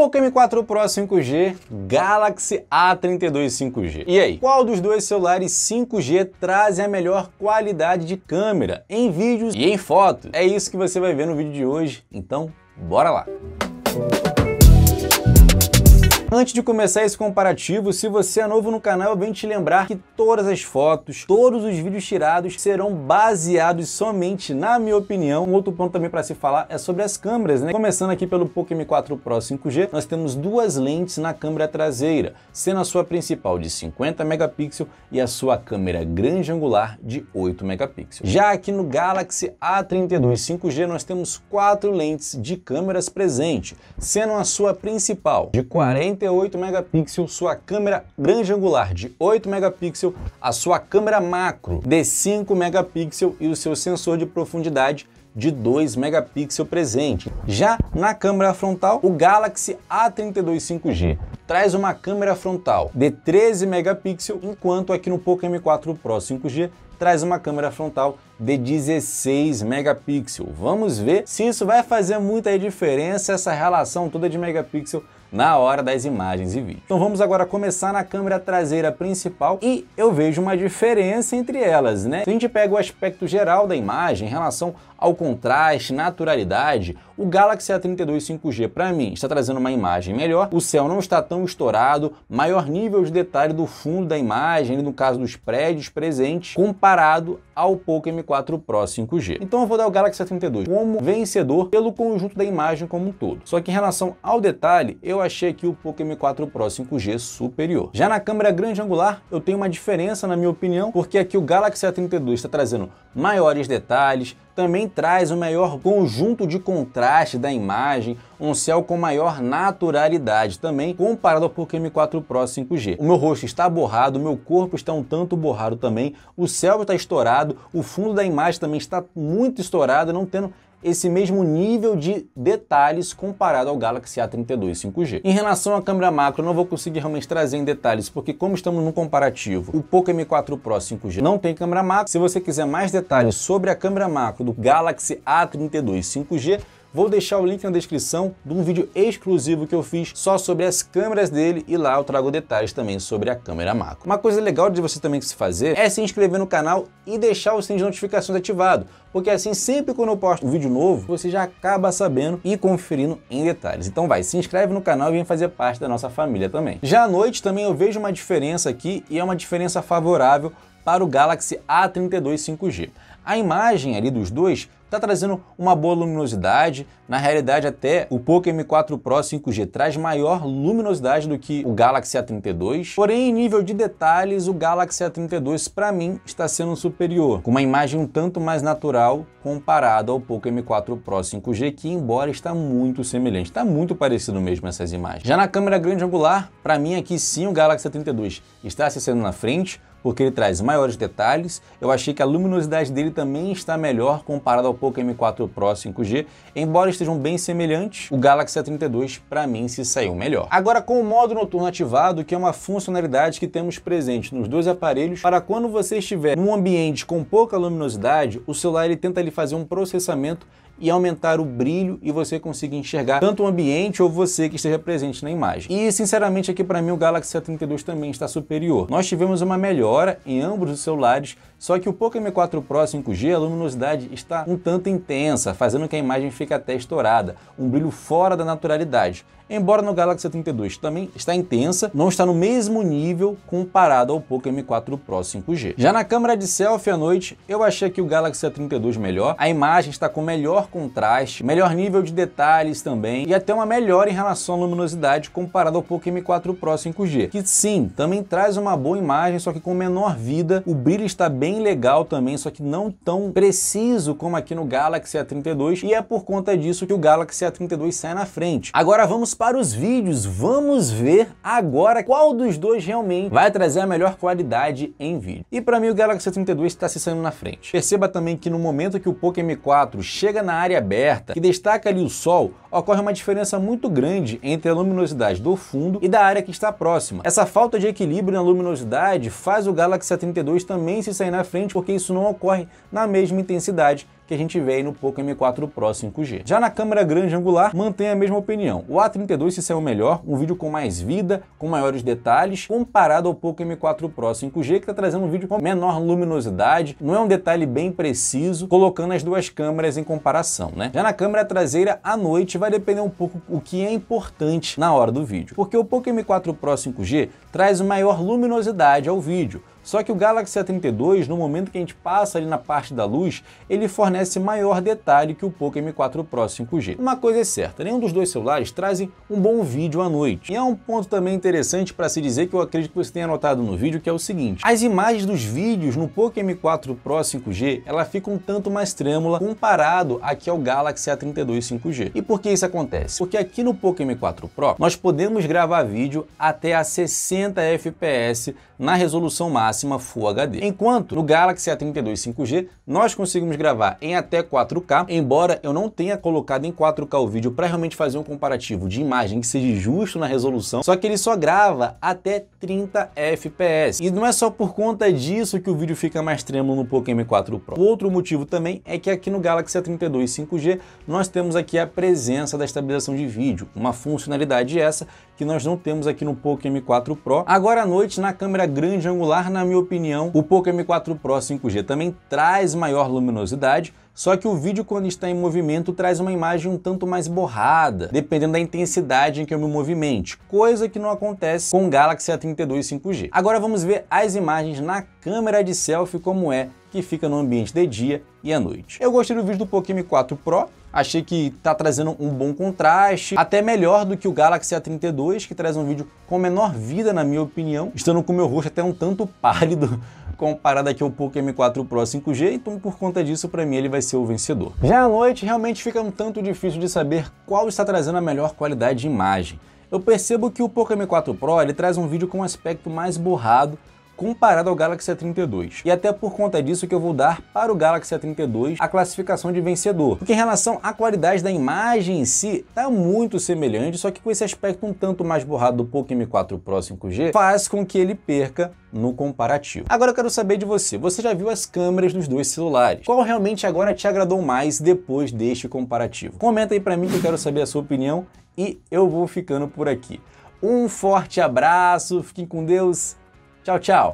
Poco M4 Pro 5G, Galaxy A32 5G. E aí, qual dos dois celulares 5G traz a melhor qualidade de câmera em vídeos e em fotos? É isso que você vai ver no vídeo de hoje, então bora lá! Antes de começar esse comparativo, se você é novo no canal, eu venho te lembrar que todas as fotos, todos os vídeos tirados serão baseados somente na minha opinião. Um outro ponto também para se falar é sobre as câmeras, né? Começando aqui pelo Poco M4 Pro 5G, nós temos duas lentes na câmera traseira, sendo a sua principal de 50 megapixels e a sua câmera grande angular de 8 megapixels. Já aqui no Galaxy A32 5G, nós temos quatro lentes de câmeras presentes, sendo a sua principal de 40 48 megapixels sua câmera grande angular, de 8 megapixels a sua câmera macro de 5 megapixels e o seu sensor de profundidade de 2 megapixels presente. Já na câmera frontal, o Galaxy A32 5G traz uma câmera frontal de 13 megapixels, enquanto aqui no Poco M4 Pro 5G traz uma câmera frontal de 16 megapixels. Vamos ver se isso vai fazer muita diferença essa relação toda de megapixel na hora das imagens e vídeos. Então vamos agora começar na câmera traseira principal e eu vejo uma diferença entre elas, né? Se então a gente pega o aspecto geral da imagem em relação ao contraste, naturalidade, o Galaxy A32 5G para mim está trazendo uma imagem melhor, o céu não está tão estourado, maior nível de detalhe do fundo da imagem, no caso dos prédios presentes, comparado ao Poco M4 Pro 5G. Então eu vou dar o Galaxy A32 como vencedor pelo conjunto da imagem como um todo. Só que em relação ao detalhe, eu achei que o Poco M4 Pro 5G é superior. Já na câmera grande angular, eu tenho uma diferença na minha opinião, porque aqui o Galaxy A32 está trazendo maiores detalhes, também traz o um maior conjunto de contraste da imagem, um céu com maior naturalidade também, comparado ao Poco M4 Pro 5G. O meu rosto está borrado, o meu corpo está um tanto borrado também, o céu está estourado, o fundo da imagem também está muito estourado, não tendo esse mesmo nível de detalhes comparado ao Galaxy A32 5G. Em relação à câmera macro, não vou conseguir realmente trazer em detalhes, porque como estamos no comparativo, o Poco M4 Pro 5G não tem câmera macro. Se você quiser mais detalhes sobre a câmera macro do Galaxy A32 5G, Vou deixar o link na descrição de um vídeo exclusivo que eu fiz só sobre as câmeras dele e lá eu trago detalhes também sobre a câmera macro. Uma coisa legal de você também que se fazer é se inscrever no canal e deixar o sininho de notificações ativado, porque assim sempre quando eu posto um vídeo novo, você já acaba sabendo e conferindo em detalhes. Então vai, se inscreve no canal e vem fazer parte da nossa família também. Já à noite também eu vejo uma diferença aqui e é uma diferença favorável para o Galaxy A32 5G. A imagem ali dos dois está trazendo uma boa luminosidade. Na realidade, até o Poco M4 Pro 5G traz maior luminosidade do que o Galaxy A32. Porém, em nível de detalhes, o Galaxy A32, para mim, está sendo superior, com uma imagem um tanto mais natural comparado ao Poco M4 Pro 5G, que embora está muito semelhante, está muito parecido mesmo essas imagens. Já na câmera grande angular, para mim aqui sim o Galaxy A32 está se sendo na frente, porque ele traz maiores detalhes. Eu achei que a luminosidade dele também está melhor comparado ao Poco M4 Pro 5G, embora estejam bem semelhantes, o Galaxy A32 para mim se saiu melhor. Agora com o modo noturno ativado, que é uma funcionalidade que temos presente nos dois aparelhos, para quando você estiver num ambiente com pouca luminosidade, o celular ele tenta lhe fazer um processamento e aumentar o brilho e você conseguir enxergar tanto o ambiente ou você que esteja presente na imagem. E sinceramente aqui para mim o Galaxy A32 também está superior. Nós tivemos uma melhora em ambos os celulares, só que o Poco M4 Pro 5G a luminosidade está um tanto intensa, fazendo que a imagem fique até estourada, um brilho fora da naturalidade embora no Galaxy 32 também está intensa, não está no mesmo nível comparado ao Poco M4 Pro 5G. Já na câmera de selfie à noite, eu achei que o Galaxy 32 melhor, a imagem está com melhor contraste, melhor nível de detalhes também e até uma melhora em relação à luminosidade comparado ao Poco M4 Pro 5G, que sim, também traz uma boa imagem, só que com menor vida, o brilho está bem legal também, só que não tão preciso como aqui no Galaxy A32 e é por conta disso que o Galaxy A32 sai na frente. Agora vamos para os vídeos. Vamos ver agora qual dos dois realmente vai trazer a melhor qualidade em vídeo. E para mim o Galaxy 32 está se saindo na frente. Perceba também que no momento que o Poco M4 chega na área aberta, que destaca ali o sol, ocorre uma diferença muito grande entre a luminosidade do fundo e da área que está próxima. Essa falta de equilíbrio na luminosidade faz o Galaxy 32 também se sair na frente porque isso não ocorre na mesma intensidade que a gente vê aí no Poco M4 Pro 5G. Já na câmera grande angular, mantém a mesma opinião. O A32 se saiu melhor, um vídeo com mais vida, com maiores detalhes, comparado ao Poco M4 Pro 5G, que está trazendo um vídeo com menor luminosidade, não é um detalhe bem preciso, colocando as duas câmeras em comparação, né? Já na câmera traseira, à noite, vai depender um pouco o que é importante na hora do vídeo, porque o Poco M4 Pro 5G traz maior luminosidade ao vídeo, só que o Galaxy A32, no momento que a gente passa ali na parte da luz, ele fornece maior detalhe que o Poco M4 Pro 5G. Uma coisa é certa, nenhum dos dois celulares trazem um bom vídeo à noite. E há é um ponto também interessante para se dizer que eu acredito que você tenha notado no vídeo, que é o seguinte. As imagens dos vídeos no Poco M4 Pro 5G, ela fica um tanto mais trêmula comparado aqui ao é Galaxy A32 5G. E por que isso acontece? Porque aqui no Poco M4 Pro, nós podemos gravar vídeo até a 60 FPS na resolução máxima máxima Full HD. Enquanto no Galaxy A32 5G nós conseguimos gravar em até 4K, embora eu não tenha colocado em 4K o vídeo para realmente fazer um comparativo de imagem que seja justo na resolução, só que ele só grava até 30 FPS. E não é só por conta disso que o vídeo fica mais trêmulo no Poco M4 Pro. O outro motivo também é que aqui no Galaxy A32 5G nós temos aqui a presença da estabilização de vídeo, uma funcionalidade essa que nós não temos aqui no Poco M4 Pro. Agora à noite na câmera grande angular na na minha opinião, o Poco M4 Pro 5G também traz maior luminosidade, só que o vídeo quando está em movimento traz uma imagem um tanto mais borrada, dependendo da intensidade em que eu me movimente, coisa que não acontece com o Galaxy A32 5G. Agora vamos ver as imagens na câmera de selfie como é que fica no ambiente de dia e à noite. Eu gostei do vídeo do Pokémon 4 Pro, achei que tá trazendo um bom contraste, até melhor do que o Galaxy A32, que traz um vídeo com menor vida, na minha opinião, estando com meu rosto até um tanto pálido comparado aqui ao Pokémon 4 Pro 5G, então por conta disso, para mim, ele vai ser o vencedor. Já à noite, realmente fica um tanto difícil de saber qual está trazendo a melhor qualidade de imagem. Eu percebo que o Pokémon 4 Pro ele traz um vídeo com um aspecto mais borrado, comparado ao Galaxy A32. E até por conta disso que eu vou dar para o Galaxy A32 a classificação de vencedor. Porque em relação à qualidade da imagem em si, tá muito semelhante, só que com esse aspecto um tanto mais borrado do Poco M4 Pro 5G, faz com que ele perca no comparativo. Agora eu quero saber de você, você já viu as câmeras dos dois celulares? Qual realmente agora te agradou mais depois deste comparativo? Comenta aí para mim que eu quero saber a sua opinião e eu vou ficando por aqui. Um forte abraço, fiquem com Deus, tchau, tchau!